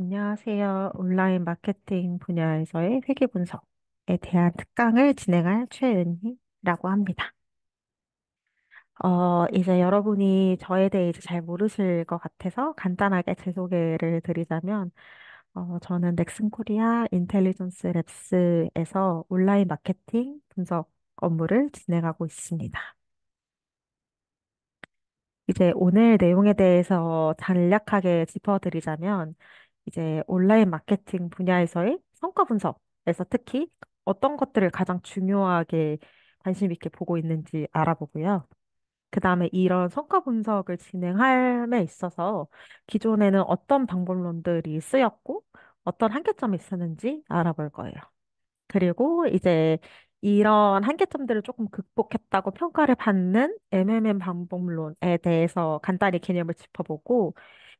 안녕하세요. 온라인 마케팅 분야에서의 회계 분석에 대한 특강을 진행할 최은희라고 합니다. 어, 이제 여러분이 저에 대해 이제 잘 모르실 것 같아서 간단하게 제 소개를 드리자면, 어, 저는 넥슨 코리아 인텔리전스 랩스에서 온라인 마케팅 분석 업무를 진행하고 있습니다. 이제 오늘 내용에 대해서 간략하게 짚어드리자면, 이제 온라인 마케팅 분야에서의 성과 분석에서 특히 어떤 것들을 가장 중요하게 관심 있게 보고 있는지 알아보고요. 그 다음에 이런 성과 분석을 진행함에 있어서 기존에는 어떤 방법론들이 쓰였고 어떤 한계점이 있었는지 알아볼 거예요. 그리고 이제 이런 한계점들을 조금 극복했다고 평가를 받는 MMM 방법론에 대해서 간단히 개념을 짚어보고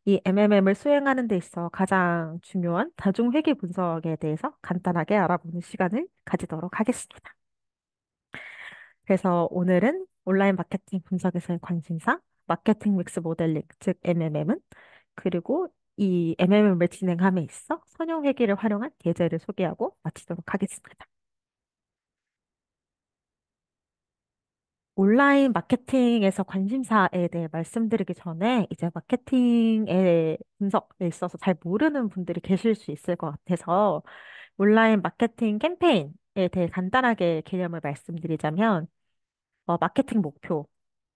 이 MMM을 수행하는 데 있어 가장 중요한 다중회계 분석에 대해서 간단하게 알아보는 시간을 가지도록 하겠습니다. 그래서 오늘은 온라인 마케팅 분석에서의 관심사, 마케팅 믹스 모델링, 즉 MMM은, 그리고 이 MMM을 진행함에 있어 선형회계를 활용한 예제를 소개하고 마치도록 하겠습니다. 온라인 마케팅에서 관심사에 대해 말씀드리기 전에 이제 마케팅의 분석에 있어서 잘 모르는 분들이 계실 수 있을 것 같아서 온라인 마케팅 캠페인에 대해 간단하게 개념을 말씀드리자면 어, 마케팅 목표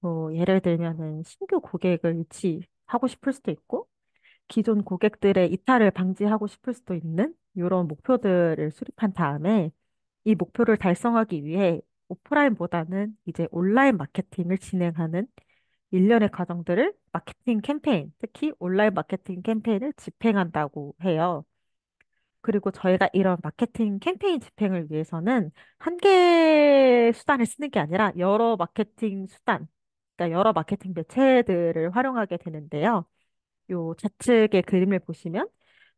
뭐 예를 들면은 신규 고객을 유치하고 싶을 수도 있고 기존 고객들의 이탈을 방지하고 싶을 수도 있는 이런 목표들을 수립한 다음에 이 목표를 달성하기 위해 오프라인보다는 이제 온라인 마케팅을 진행하는 일련의 과정들을 마케팅 캠페인, 특히 온라인 마케팅 캠페인을 집행한다고 해요. 그리고 저희가 이런 마케팅 캠페인 집행을 위해서는 한 개의 수단을 쓰는 게 아니라 여러 마케팅 수단, 그러니까 여러 마케팅 매체들을 활용하게 되는데요. 요 좌측의 그림을 보시면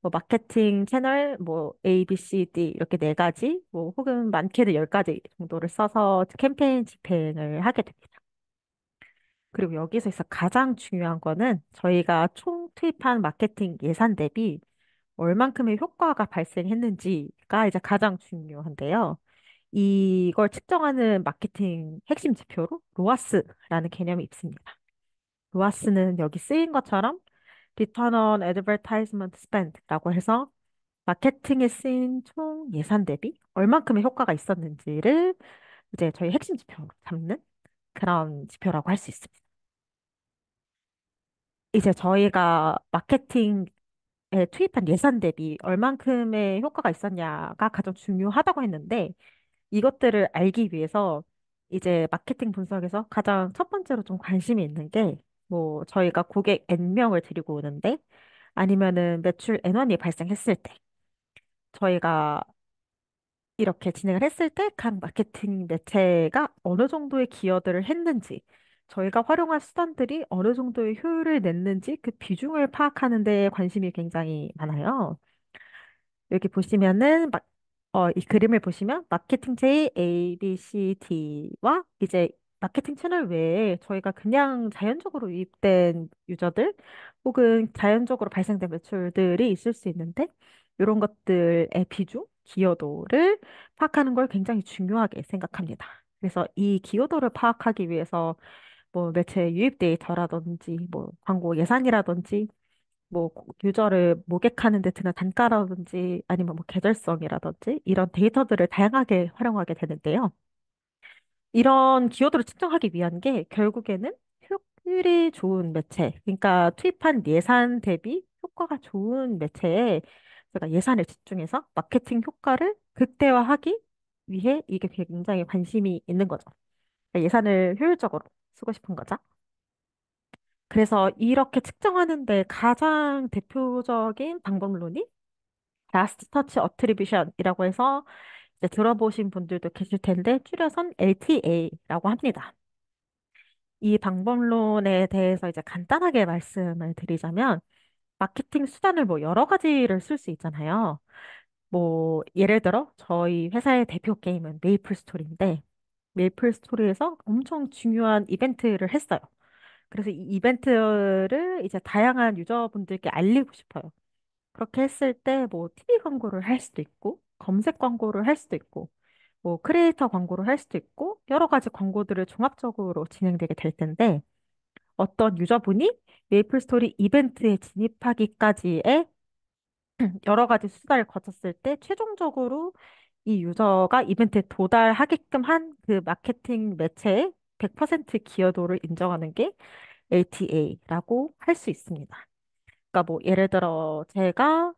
뭐 마케팅 채널, 뭐 A, B, C, D 이렇게 네 가지, 뭐 혹은 많게는 열 가지 정도를 써서 캠페인 집행을 하게 됩니다. 그리고 여기서 있어 가장 중요한 거는 저희가 총 투입한 마케팅 예산 대비 얼만큼의 효과가 발생했는지가 이제 가장 중요한데요. 이걸 측정하는 마케팅 핵심 지표로 로아스라는 개념이 있습니다. 로아스는 여기 쓰인 것처럼 Return on Advertisement Spend라고 해서 마케팅에 쓰인 총 예산 대비 얼만큼의 효과가 있었는지를 이제 저희 핵심 지표로 잡는 그런 지표라고 할 수 있습니다. 이제 저희가 마케팅에 투입한 예산 대비 얼만큼의 효과가 있었냐가 가장 중요하다고 했는데 이것들을 알기 위해서 이제 마케팅 분석에서 가장 첫 번째로 좀 관심이 있는 게뭐 저희가 고객 N명을 데리고 오는데 아니면은 매출 N원이 발생했을 때 저희가 이렇게 진행을 했을 때 각 마케팅 매체가 어느 정도의 기여들을 했는지 저희가 활용한 수단들이 어느 정도의 효율을 냈는지 그 비중을 파악하는 데 관심이 굉장히 많아요. 여기 보시면은 막, 어, 이 그림을 보시면 마케팅체의 A, B, C, D와 이제 마케팅 채널 외에 저희가 그냥 자연적으로 유입된 유저들 혹은 자연적으로 발생된 매출들이 있을 수 있는데 이런 것들의 비중, 기여도를 파악하는 걸 굉장히 중요하게 생각합니다. 그래서 이 기여도를 파악하기 위해서 뭐 매체 유입 데이터라든지 뭐 광고 예산이라든지 뭐 유저를 모객하는 데 드는 단가라든지 아니면 뭐 계절성이라든지 이런 데이터들을 다양하게 활용하게 되는데요. 이런 기여도를 측정하기 위한 게 결국에는 효율이 좋은 매체, 그러니까 투입한 예산 대비 효과가 좋은 매체에 제가 예산을 집중해서 마케팅 효과를 극대화하기 위해 이게 굉장히 관심이 있는 거죠. 그러니까 예산을 효율적으로 쓰고 싶은 거죠. 그래서 이렇게 측정하는데 가장 대표적인 방법론이 라스트 터치 어트리뷰션이라고 해서 들어보신 분들도 계실 텐데 줄여선 LTA라고 합니다. 이 방법론에 대해서 이제 간단하게 말씀을 드리자면 마케팅 수단을 뭐 여러 가지를 쓸 수 있잖아요. 뭐 예를 들어 저희 회사의 대표 게임은 메이플 스토리인데 메이플 스토리에서 엄청 중요한 이벤트를 했어요. 그래서 이 이벤트를 이제 다양한 유저분들께 알리고 싶어요. 그렇게 했을 때 뭐 TV 광고를 할 수도 있고 검색 광고를 할 수도 있고 뭐 크리에이터 광고를 할 수도 있고 여러 가지 광고들을 종합적으로 진행되게 될 텐데 어떤 유저분이 메이플 스토리 이벤트에 진입하기까지의 여러 가지 수단을 거쳤을 때 최종적으로 이 유저가 이벤트에 도달하게끔 한 그 마케팅 매체의 100% 기여도를 인정하는 게 LTA라고 할 수 있습니다. 그러니까 뭐 예를 들어 제가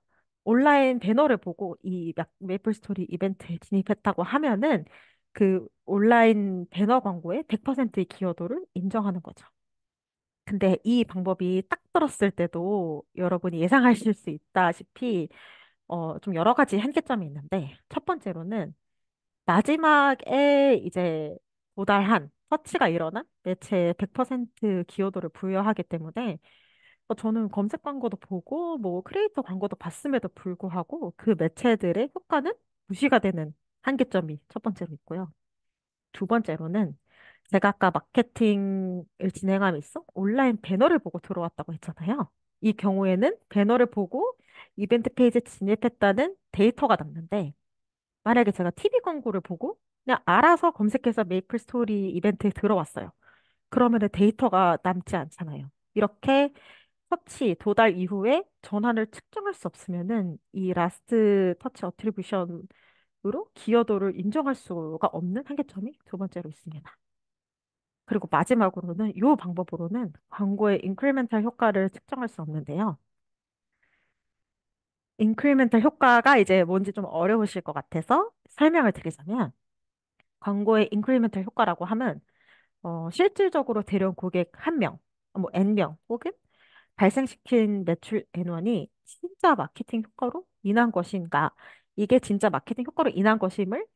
온라인 배너를 보고 이 메이플 스토리 이벤트에 진입했다고 하면은 그 온라인 배너 광고의 100%의 기여도를 인정하는 거죠. 근데 이 방법이 딱 들었을 때도 여러분이 예상하실 수 있다시피 어, 좀 여러 가지 한계점이 있는데 첫 번째로는 마지막에 이제 도달한 터치가 일어난 매체의 100% 기여도를 부여하기 때문에 어, 저는 검색 광고도 보고 뭐 크리에이터 광고도 봤음에도 불구하고 그 매체들의 효과는 무시가 되는 한계점이 첫 번째로 있고요. 두 번째로는 제가 아까 마케팅을 진행하면서 온라인 배너를 보고 들어왔다고 했잖아요. 이 경우에는 배너를 보고 이벤트 페이지에 진입했다는 데이터가 남는데 만약에 제가 TV 광고를 보고 그냥 알아서 검색해서 메이플 스토리 이벤트에 들어왔어요. 그러면 데이터가 남지 않잖아요. 이렇게 터치 도달 이후에 전환을 측정할 수 없으면은 이 라스트 터치 어트리뷰션으로 기여도를 인정할 수가 없는 한계점이 두 번째로 있습니다. 그리고 마지막으로는 이 방법으로는 광고의 인크리멘탈 효과를 측정할 수 없는데요. 인크리멘탈 효과가 이제 뭔지 좀 어려우실 것 같아서 설명을 드리자면 광고의 인크리멘탈 효과라고 하면 어, 실질적으로 데려온 고객 한 명, 뭐 N명 혹은 발생시킨 매출 N원이 진짜 마케팅 효과로 인한 것인가? 이게 진짜 마케팅 효과로 인한 것임을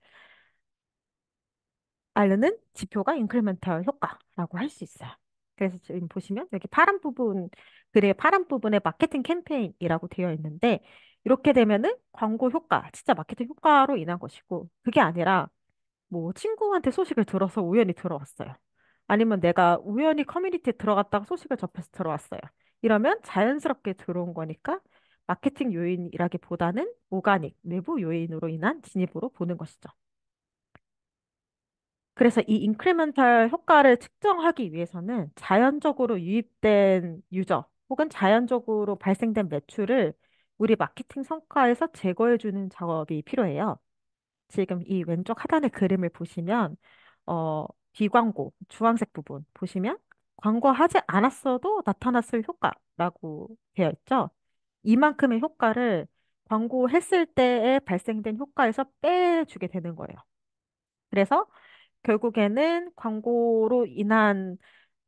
알르는 지표가 인크리멘탈 효과라고 할 수 있어요. 그래서 지금 보시면 여기 파란 부분, 그래 파란 부분에 마케팅 캠페인이라고 되어 있는데 이렇게 되면은 광고 효과, 진짜 마케팅 효과로 인한 것이고 그게 아니라 뭐 친구한테 소식을 들어서 우연히 들어왔어요. 아니면 내가 우연히 커뮤니티에 들어갔다가 소식을 접해서 들어왔어요. 이러면 자연스럽게 들어온 거니까 마케팅 요인이라기보다는 오가닉, 내부 요인으로 인한 진입으로 보는 것이죠. 그래서 이 인크리멘탈 효과를 측정하기 위해서는 자연적으로 유입된 유저 혹은 자연적으로 발생된 매출을 우리 마케팅 성과에서 제거해주는 작업이 필요해요. 지금 이 왼쪽 하단의 그림을 보시면 어, 비광고, 주황색 부분 보시면 광고하지 않았어도 나타났을 효과라고 되어 있죠. 이만큼의 효과를 광고했을 때에 발생된 효과에서 빼주게 되는 거예요. 그래서 결국에는 광고로 인한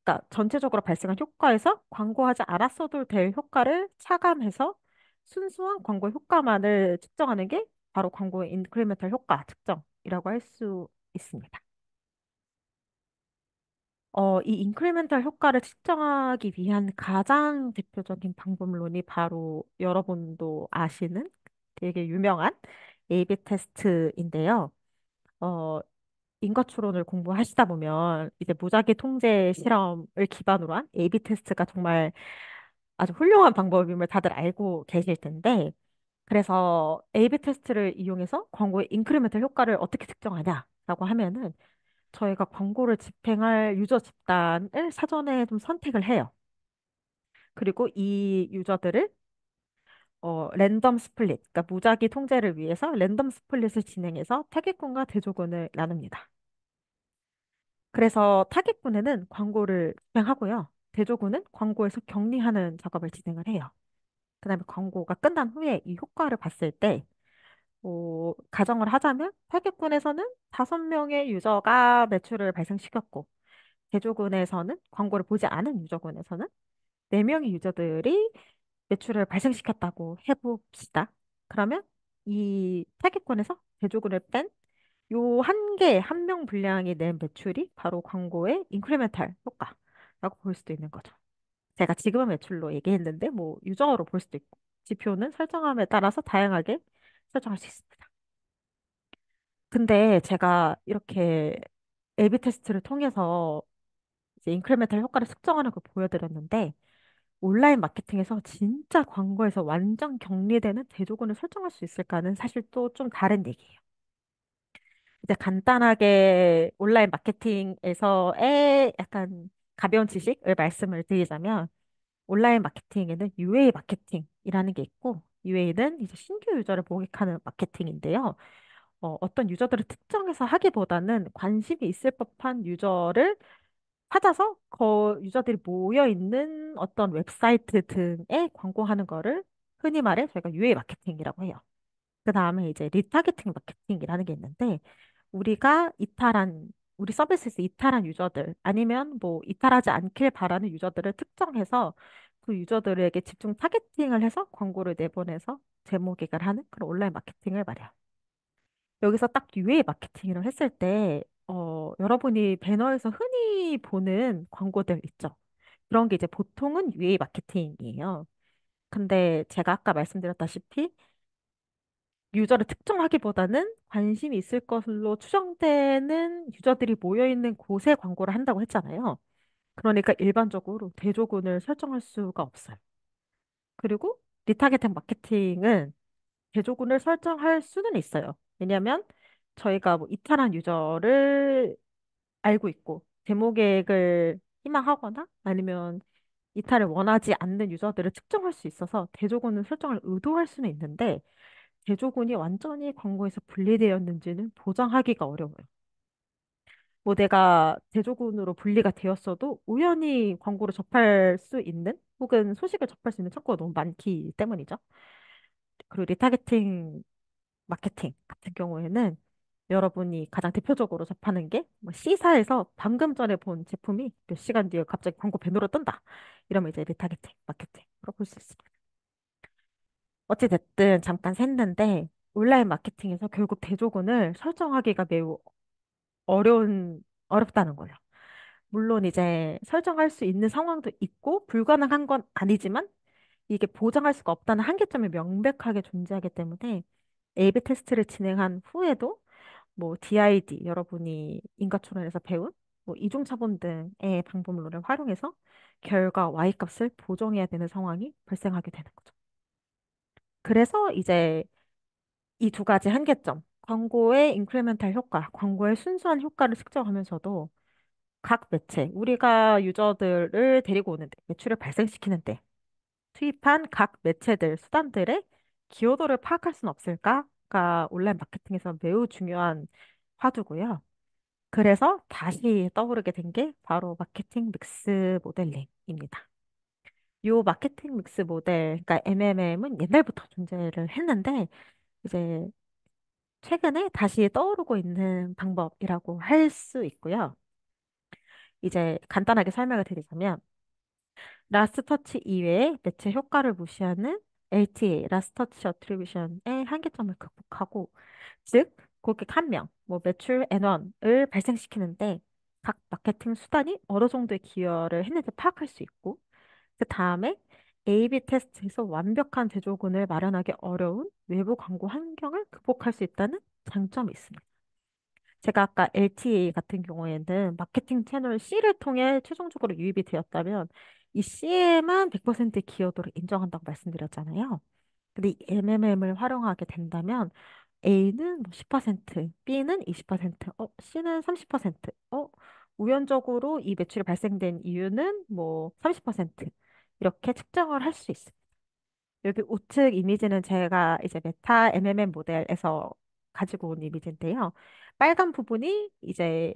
그러니까 전체적으로 발생한 효과에서 광고하지 않았어도 될 효과를 차감해서 순수한 광고 효과만을 측정하는 게 바로 광고의 인크리멘탈 효과 측정이라고 할 수 있습니다. 어, 이 인크리멘탈 효과를 측정하기 위한 가장 대표적인 방법론이 바로 여러분도 아시는 되게 유명한 AB 테스트인데요. 어, 인과추론을 공부하시다 보면 이제 무작위 통제 실험을 기반으로 한 AB 테스트가 정말 아주 훌륭한 방법임을 다들 알고 계실 텐데, 그래서 AB 테스트를 이용해서 광고의 인크리멘탈 효과를 어떻게 측정하냐라고 하면은 저희가 광고를 집행할 유저 집단을 사전에 좀 선택을 해요. 그리고 이 유저들을 어, 랜덤 스플릿, 그러니까 무작위 통제를 위해서 랜덤 스플릿을 진행해서 타겟군과 대조군을 나눕니다. 그래서 타겟군에는 광고를 집행하고요. 대조군은 광고에서 격리하는 작업을 진행을 해요. 그 다음에 광고가 끝난 후에 이 효과를 봤을 때 뭐, 가정을 하자면 팔개군에서는 다섯 명의 유저가 매출을 발생시켰고, 대조군에서는 광고를 보지 않은 유저군에서는 네명의 유저들이 매출을 발생시켰다고 해봅시다. 그러면 이 타겟권에서 대조군을뺀 요 한 개, 한 명 분량이 낸 매출이 바로 광고의 인크리멘탈 효과라고 볼 수도 있는 거죠. 제가 지금은 매출로 얘기했는데 뭐 유저로 볼 수도 있고 지표는 설정함에 따라서 다양하게 설정할 수 있습니다. 근데 제가 이렇게 AB 테스트를 통해서 이제 인크레멘탈 효과를 측정하는 걸 보여드렸는데 온라인 마케팅에서 진짜 광고에서 완전 격리되는 대조군을 설정할 수 있을까는 사실 또 좀 다른 얘기예요. 이제 간단하게 온라인 마케팅에서의 약간 가벼운 지식을 말씀을 드리자면 온라인 마케팅에는 UA 마케팅이라는 게 있고 UA는 이제 신규 유저를 모객하는 마케팅인데요. 어, 어떤 유저들을 특정해서 하기보다는 관심이 있을 법한 유저를 찾아서 그 유저들이 모여 있는 어떤 웹사이트 등에 광고하는 거를 흔히 말해 저희가 UA 마케팅이라고 해요. 그 다음에 이제 리타겟팅 마케팅이라는 게 있는데 우리가 이탈한 우리 서비스에서 이탈한 유저들 아니면 뭐 이탈하지 않길 바라는 유저들을 특정해서 그 유저들에게 집중 타겟팅을 해서 광고를 내보내서 재모객을하는 그런 온라인 마케팅을 말이야. 여기서 딱 UA 마케팅이라고 했을 때 어, 여러분이 배너에서 흔히 보는 광고들 있죠. 그런 게 이제 보통은 UA 마케팅이에요. 근데 제가 아까 말씀드렸다시피 유저를 특정하기보다는 관심이 있을 것으로 추정되는 유저들이 모여있는 곳에 광고를 한다고 했잖아요. 그러니까 일반적으로 대조군을 설정할 수가 없어요. 그리고 리타겟팅 마케팅은 대조군을 설정할 수는 있어요. 왜냐하면 저희가 뭐 이탈한 유저를 알고 있고 대목액을 희망하거나 아니면 이탈을 원하지 않는 유저들을 측정할 수 있어서 대조군을 설정을 의도할 수는 있는데 제조군이 완전히 광고에서 분리되었는지는 보장하기가 어려워요. 뭐 내가 제조군으로 분리가 되었어도 우연히 광고를 접할 수 있는 혹은 소식을 접할 수 있는 창구가 너무 많기 때문이죠. 그리고 리타겟팅 마케팅 같은 경우에는 여러분이 가장 대표적으로 접하는 게뭐 C사에서 방금 전에 본 제품이 몇 시간 뒤에 갑자기 광고 배너로 뜬다. 이러면 이제 리타겟팅 마케팅으로 볼 수 있습니다. 어찌됐든 잠깐 샜는데 온라인 마케팅에서 결국 대조군을 설정하기가 매우 어려운, 어렵다는 거예요. 물론 이제 설정할 수 있는 상황도 있고 불가능한 건 아니지만 이게 보장할 수가 없다는 한계점이 명백하게 존재하기 때문에 A/B 테스트를 진행한 후에도 뭐 DID 여러분이 인과초론에서 배운 뭐 이중차본 등의 방법론을 활용해서 결과 Y 값을 보정해야 되는 상황이 발생하게 되는 거죠. 그래서 이제 이 두 가지 한계점, 광고의 인크리멘탈 효과, 광고의 순수한 효과를 측정하면서도 각 매체, 우리가 유저들을 데리고 오는데, 매출을 발생시키는데, 투입한 각 매체들, 수단들의 기여도를 파악할 수는 없을까가 온라인 마케팅에서 매우 중요한 화두고요. 그래서 다시 떠오르게 된 게 바로 마케팅 믹스 모델링입니다. 요 마케팅 믹스 모델, 그러니까 MMM은 옛날부터 존재를 했는데 이제 최근에 다시 떠오르고 있는 방법이라고 할 수 있고요. 이제 간단하게 설명을 드리자면 라스트 터치 이외에 매체 효과를 무시하는 LTA, 라스트 터치 어트리뷰션의 한계점을 극복하고 즉 고객 한 명, 뭐 매출 N1을 발생시키는데 각 마케팅 수단이 어느 정도의 기여를 했는지 파악할 수 있고 그 다음에 A/B 테스트에서 완벽한 제조군을 마련하기 어려운 외부 광고 환경을 극복할 수 있다는 장점이 있습니다. 제가 아까 LTA 같은 경우에는 마케팅 채널 C를 통해 최종적으로 유입이 되었다면 이 C에만 100% 기여도를 인정한다고 말씀드렸잖아요. 근데 이 MMM을 활용하게 된다면 A는 10%, 뭐 B는 20%, 어, C는 30%, 어, 우연적으로 이 매출이 발생된 이유는 뭐 30%. 이렇게 측정을 할 수 있습니다. 여기 우측 이미지는 제가 이제 메타 MMM 모델에서 가지고 온 이미지인데요. 빨간 부분이 이제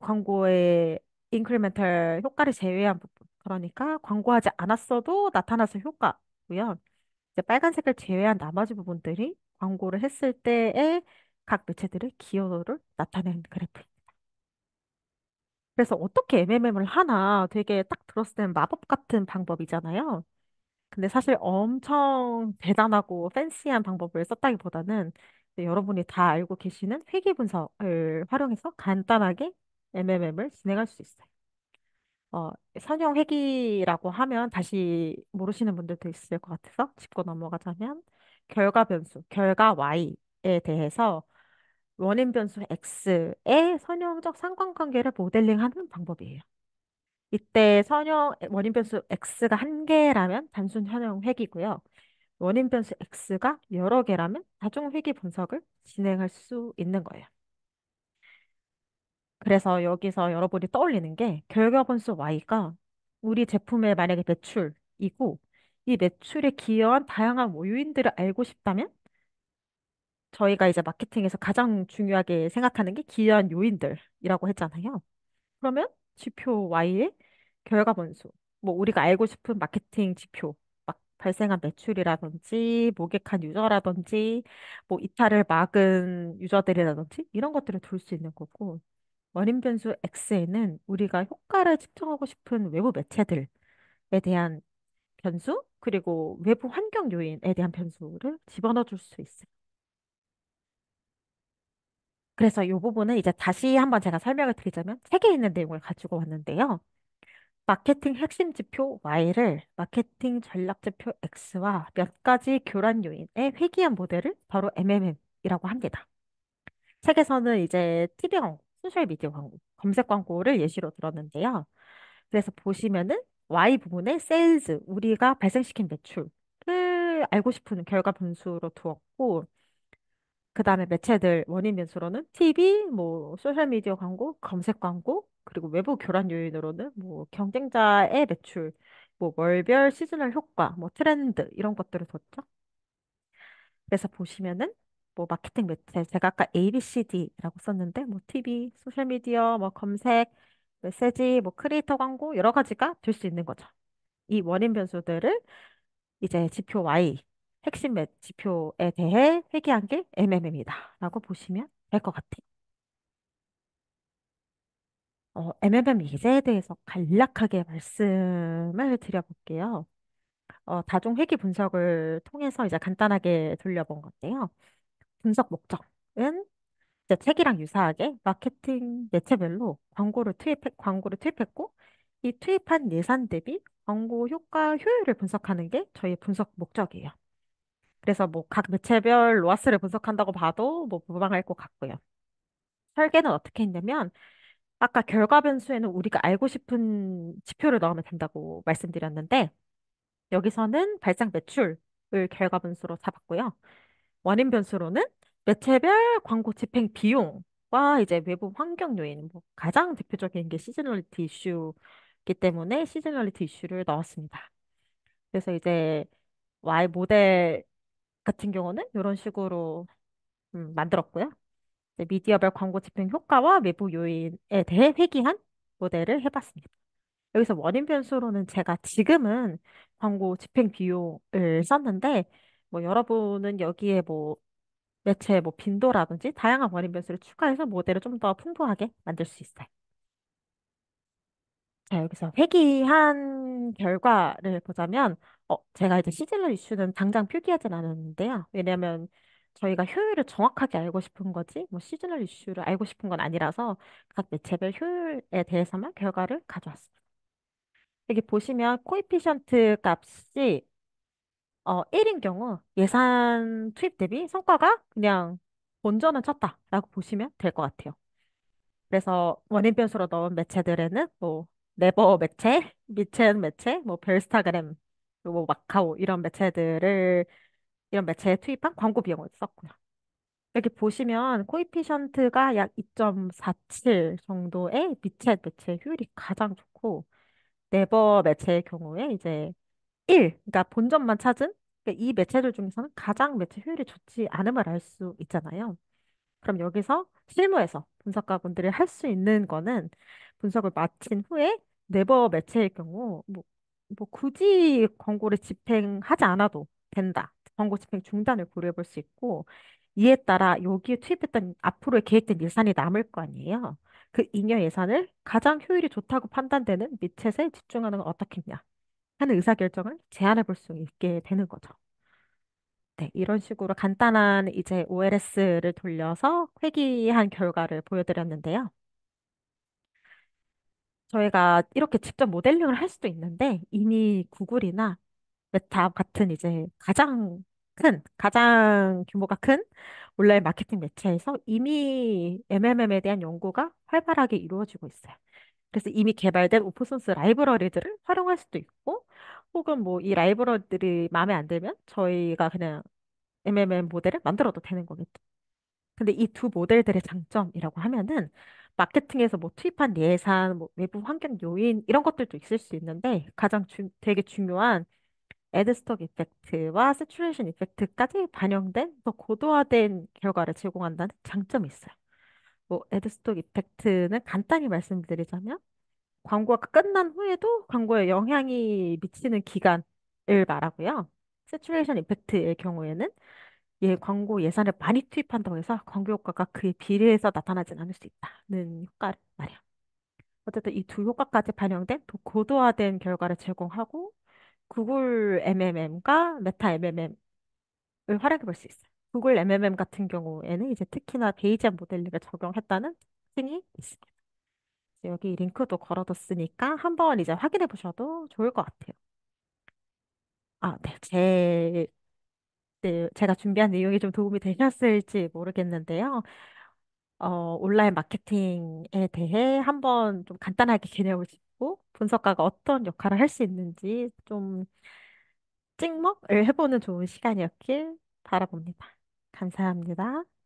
광고의 인크리멘털 효과를 제외한 부분. 그러니까 광고하지 않았어도 나타나서 효과고요. 이제 빨간색을 제외한 나머지 부분들이 광고를 했을 때의 각 매체들의 기여도를 나타낸 그래프입니다. 그래서 어떻게 MMM을 하나 되게 딱 들었을 땐 마법 같은 방법이잖아요. 근데 사실 엄청 대단하고 팬시한 방법을 썼다기보다는 여러분이 다 알고 계시는 회계 분석을 활용해서 간단하게 MMM을 진행할 수 있어요. 어, 선형 회귀라고 하면 다시 모르시는 분들도 있을 것 같아서 짚고 넘어가자면 결과 변수, 결과 y에 대해서 원인 변수 x의 선형적 상관관계를 모델링하는 방법이에요. 이때 선형 원인 변수 x가 한 개라면 단순 선형 획이고요. 원인 변수 x가 여러 개라면 다중 획귀 분석을 진행할 수 있는 거예요. 그래서 여기서 여러분이 떠올리는 게 결과 변수 y가 우리 제품의 만약에 매출이고 이 매출에 기여한 다양한 요인들을 알고 싶다면 저희가 이제 마케팅에서 가장 중요하게 생각하는 게 기여한 요인들이라고 했잖아요. 그러면 지표 Y의 결과 변수, 뭐 우리가 알고 싶은 마케팅 지표, 막 발생한 매출이라든지 모객한 유저라든지 뭐 이탈을 막은 유저들이라든지 이런 것들을 둘 수 있는 거고 원인 변수 X에는 우리가 효과를 측정하고 싶은 외부 매체들에 대한 변수 그리고 외부 환경 요인에 대한 변수를 집어넣어 줄 수 있어요. 그래서 이 부분은 이제 다시 한번 제가 설명을 드리자면 책에 있는 내용을 가지고 왔는데요. 마케팅 핵심 지표 Y를 마케팅 전략 지표 X와 몇 가지 교란 요인의 회귀한 모델을 바로 MMM이라고 합니다. 책에서는 이제 TV 광고, 소셜미디어 광고, 검색 광고를 예시로 들었는데요. 그래서 보시면은 Y 부분의 세일즈, 우리가 발생시킨 매출을 알고 싶은 결과 분수로 두었고 그 다음에 매체들 원인 변수로는 TV, 뭐 소셜미디어 광고, 검색 광고, 그리고 외부 교란 요인으로는 뭐 경쟁자의 매출, 뭐 월별 시즌얼 효과, 뭐 트렌드 이런 것들을 뒀죠. 그래서 보시면은 뭐 마케팅 매체 제가 아까 ABCD라고 썼는데 뭐 TV, 소셜미디어, 뭐 검색, 메시지, 뭐 크리에이터 광고 여러 가지가 될 수 있는 거죠. 이 원인 변수들을 이제 지표 Y 핵심 매, 지표에 대해 회귀한 게 MMM이다. 라고 보시면 될 것 같아요. 어, MMM 이자에 대해서 간략하게 말씀을 드려볼게요. 어, 다중 회귀 분석을 통해서 이제 간단하게 돌려본 건데요. 분석 목적은 이제 책이랑 유사하게 마케팅 매체별로 광고를 투입 광고를 투입했고 이 투입한 예산 대비 광고 효과 효율을 분석하는 게저희 분석 목적이에요. 그래서 뭐 각 매체별 로아스를 분석한다고 봐도 뭐 무방할 것 같고요. 설계는 어떻게 했냐면 아까 결과 변수에는 우리가 알고 싶은 지표를 넣으면 된다고 말씀드렸는데 여기서는 발생 매출을 결과 변수로 잡았고요. 원인 변수로는 매체별 광고 집행 비용과 이제 외부 환경 요인, 뭐 가장 대표적인 게 시즈널리티 이슈이기 때문에 시즈널리티 이슈를 넣었습니다. 그래서 이제 Y 모델 같은 경우는 이런 식으로 음, 만들었고요. 이제 미디어별 광고 집행 효과와 외부 요인에 대해 회귀한 모델을 해봤습니다. 여기서 원인 변수로는 제가 지금은 광고 집행 비용을 썼는데 뭐 여러분은 여기에 뭐 매체의 뭐 빈도라든지 다양한 원인 변수를 추가해서 모델을 좀 더 풍부하게 만들 수 있어요. 자, 여기서 회귀한 결과를 보자면 어, 제가 이제 시질러 이슈는 당장 표기하진 않았는데요. 왜냐면 저희가 효율을 정확하게 알고 싶은 거지, 뭐 시즌널 이슈를 알고 싶은 건 아니라서 각 매체별 효율에 대해서만 결과를 가져왔습니다. 여기 보시면 코에피션트 값이 어, 1인 경우 예산 투입 대비 성과가 그냥 본전은 쳤다라고 보시면 될 것 같아요. 그래서 원인 변수로 넣은 매체들에는 뭐 네버 매체, 미첸 매체, 뭐 벨스타그램 그리뭐 마카오 이런 매체들을 이런 매체에 투입한 광고 비용을 썼고요. 여기 보시면 코이피션트가 약 2.47 정도의 미체 매체 효율이 가장 좋고 네버 매체의 경우에 이제 1, 그러니까 본점만 찾은 그러니까 이 매체들 중에서는 가장 매체 효율이 좋지 않음을 알 수 있잖아요. 그럼 여기서 실무에서 분석가분들이 할 수 있는 거는 분석을 마친 후에 네버 매체의 경우 뭐뭐 굳이 권고를 집행하지 않아도 된다. 권고 집행 중단을 고려해 볼 수 있고 이에 따라 여기에 투입했던 앞으로의 계획된 예산이 남을 거 아니에요. 그 잉여 예산을 가장 효율이 좋다고 판단되는 밑에서 집중하는 건 어떻겠냐 하는 의사결정을 제안해 볼 수 있게 되는 거죠. 네, 이런 식으로 간단한 이제 OLS를 돌려서 회귀한 결과를 보여드렸는데요. 저희가 이렇게 직접 모델링을 할 수도 있는데 이미 구글이나 메타 같은 이제 가장 큰, 가장 규모가 큰 온라인 마케팅 매체에서 이미 MMM에 대한 연구가 활발하게 이루어지고 있어요. 그래서 이미 개발된 오픈소스 라이브러리들을 활용할 수도 있고, 혹은 뭐 이 라이브러리들이 마음에 안 들면 저희가 그냥 MMM 모델을 만들어도 되는 거겠죠. 근데 이 두 모델들의 장점이라고 하면은 마케팅에서 뭐 투입한 예산, 뭐 외부 환경 요인 이런 것들도 있을 수 있는데 가장 주, 되게 중요한 애드스톡 이펙트와 세츄레이션 이펙트까지 반영된 더 고도화된 결과를 제공한다는 장점이 있어요. 뭐 애드스톡 이펙트는 간단히 말씀드리자면 광고가 끝난 후에도 광고에 영향이 미치는 기간을 말하고요. 세츄레이션 이펙트의 경우에는 예, 광고 예산을 많이 투입한다고 해서 광고 효과가 그에 비례해서 나타나진 않을 수 있다는 효과를 말이야. 어쨌든 이 두 효과까지 반영된 또 고도화된 결과를 제공하고 구글 MMM과 메타 MMM을 활용해 볼 수 있어요. 구글 MMM 같은 경우에는 이제 특히나 베이지안 모델링을 적용했다는 특징이 있습니다. 여기 링크도 걸어뒀으니까 한번 이제 확인해 보셔도 좋을 것 같아요. 아, 네. 제 네, 제가 준비한 내용이 좀 도움이 되셨을지 모르겠는데요. 어, 온라인 마케팅에 대해 한번 좀 간단하게 개념을 짚고 분석가가 어떤 역할을 할 수 있는지 좀 찍먹을 해보는 좋은 시간이었길 바라봅니다. 감사합니다.